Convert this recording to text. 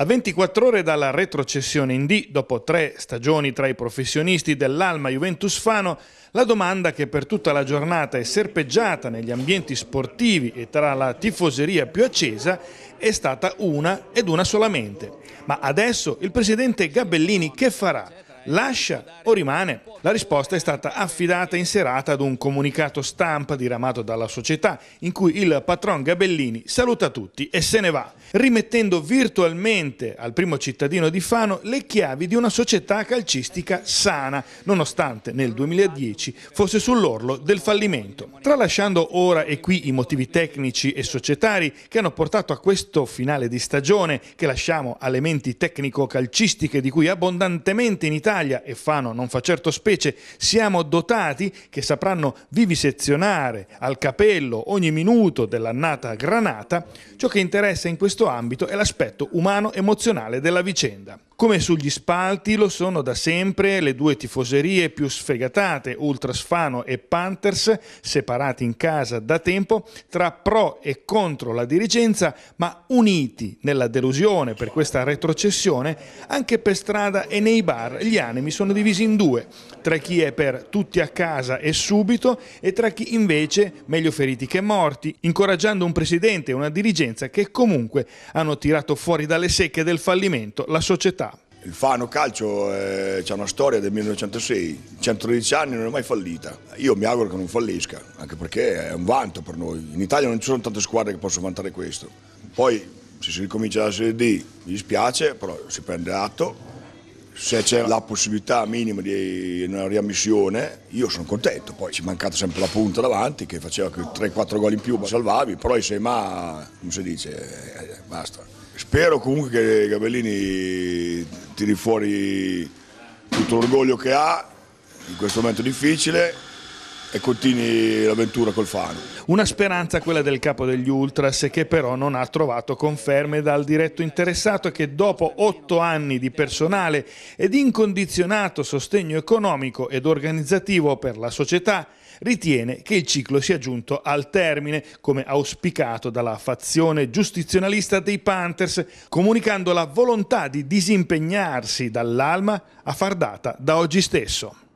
A 24 ore dalla retrocessione in D, dopo tre stagioni tra i professionisti dell'Alma Juventus Fano, la domanda che per tutta la giornata è serpeggiata negli ambienti sportivi e tra la tifoseria più accesa è stata una ed una solamente. Ma adesso il presidente Gabellini che farà? lascia o rimane? La risposta è stata affidata in serata ad un comunicato stampa diramato dalla società in cui il patron Gabellini saluta tutti e se ne va, rimettendo virtualmente al primo cittadino di Fano le chiavi di una società calcistica sana, nonostante nel 2010 fosse sull'orlo del fallimento. Tralasciando ora e qui i motivi tecnici e societari che hanno portato a questo finale di stagione, che lasciamo alle menti tecnico-calcistiche di cui abbondantemente in Italia Italia, e Fano non fa certo specie, siamo dotati che sapranno vivisezionare al capello ogni minuto dell'annata granata, ciò che interessa in questo ambito è l'aspetto umano-emozionale della vicenda. Come sugli spalti lo sono da sempre le due tifoserie più sfegatate, Ultrasfano e Panthers, separati in casa da tempo, tra pro e contro la dirigenza, ma uniti nella delusione per questa retrocessione, anche per strada e nei bar gli animi sono divisi in due, tra chi è per tutti a casa e subito e tra chi invece meglio feriti che morti, incoraggiando un presidente e una dirigenza che comunque hanno tirato fuori dalle secche del fallimento la società il Fano Calcio eh, c'è una storia del 1906, 113 anni non è mai fallita. Io mi auguro che non fallisca, anche perché è un vanto per noi. In Italia non ci sono tante squadre che possono vantare questo. Poi se si ricomincia la Serie D mi dispiace, però si prende atto. Se c'è la possibilità minima di una riammissione, io sono contento. Poi ci è mancata sempre la punta davanti che faceva 3-4 gol in più, ma salvavi. Però i Sema, come si dice, eh, basta spero comunque che Gabellini tiri fuori tutto l'orgoglio che ha in questo momento difficile e continui l'avventura col Fano. Una speranza quella del capo degli Ultras che però non ha trovato conferme dal diretto interessato che dopo otto anni di personale ed incondizionato sostegno economico ed organizzativo per la società ritiene che il ciclo sia giunto al termine, come auspicato dalla fazione giustizionalista dei Panthers, comunicando la volontà di disimpegnarsi dall'Alma a far data da oggi stesso.